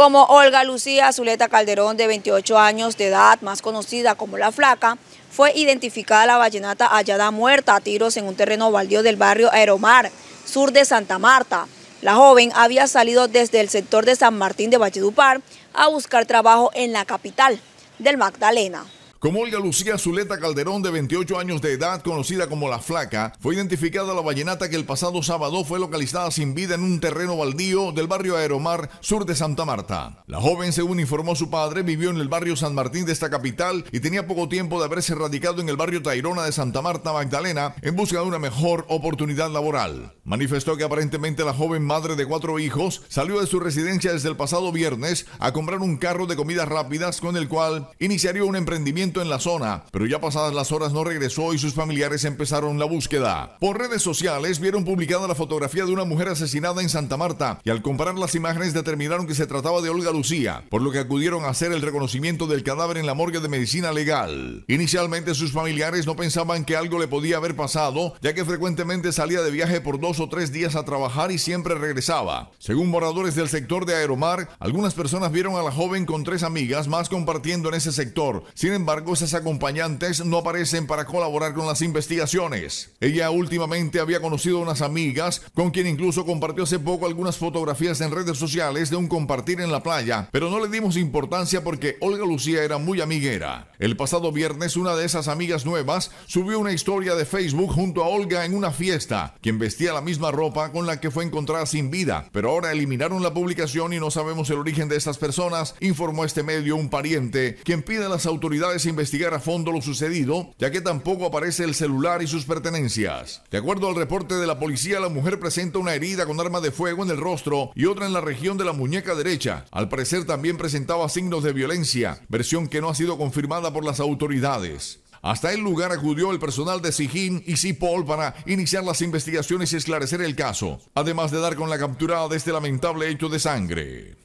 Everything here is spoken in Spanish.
como Olga Lucía Zuleta Calderón, de 28 años de edad, más conocida como La Flaca, fue identificada la vallenata hallada muerta a tiros en un terreno baldío del barrio Aeromar, sur de Santa Marta. La joven había salido desde el sector de San Martín de Valledupar a buscar trabajo en la capital del Magdalena. Como Olga Lucía Zuleta Calderón, de 28 años de edad, conocida como La Flaca, fue identificada la vallenata que el pasado sábado fue localizada sin vida en un terreno baldío del barrio Aeromar, sur de Santa Marta. La joven, según informó su padre, vivió en el barrio San Martín de esta capital y tenía poco tiempo de haberse radicado en el barrio Tairona de Santa Marta, Magdalena, en busca de una mejor oportunidad laboral. Manifestó que aparentemente la joven madre de cuatro hijos salió de su residencia desde el pasado viernes a comprar un carro de comidas rápidas con el cual iniciaría un emprendimiento en la zona, pero ya pasadas las horas no regresó y sus familiares empezaron la búsqueda. Por redes sociales vieron publicada la fotografía de una mujer asesinada en Santa Marta y al comparar las imágenes determinaron que se trataba de Olga Lucía, por lo que acudieron a hacer el reconocimiento del cadáver en la morgue de medicina legal. Inicialmente sus familiares no pensaban que algo le podía haber pasado, ya que frecuentemente salía de viaje por dos o tres días a trabajar y siempre regresaba. Según moradores del sector de Aeromar, algunas personas vieron a la joven con tres amigas más compartiendo en ese sector. Sin embargo, cosas acompañantes no aparecen para colaborar con las investigaciones. Ella últimamente había conocido unas amigas con quien incluso compartió hace poco algunas fotografías en redes sociales de un compartir en la playa, pero no le dimos importancia porque Olga Lucía era muy amiguera. El pasado viernes una de esas amigas nuevas subió una historia de Facebook junto a Olga en una fiesta, quien vestía la misma ropa con la que fue encontrada sin vida, pero ahora eliminaron la publicación y no sabemos el origen de estas personas, informó este medio un pariente, quien pide a las autoridades investigar a fondo lo sucedido, ya que tampoco aparece el celular y sus pertenencias. De acuerdo al reporte de la policía, la mujer presenta una herida con arma de fuego en el rostro y otra en la región de la muñeca derecha. Al parecer también presentaba signos de violencia, versión que no ha sido confirmada por las autoridades. Hasta el lugar acudió el personal de Sijín y Sipol para iniciar las investigaciones y esclarecer el caso, además de dar con la capturada de este lamentable hecho de sangre.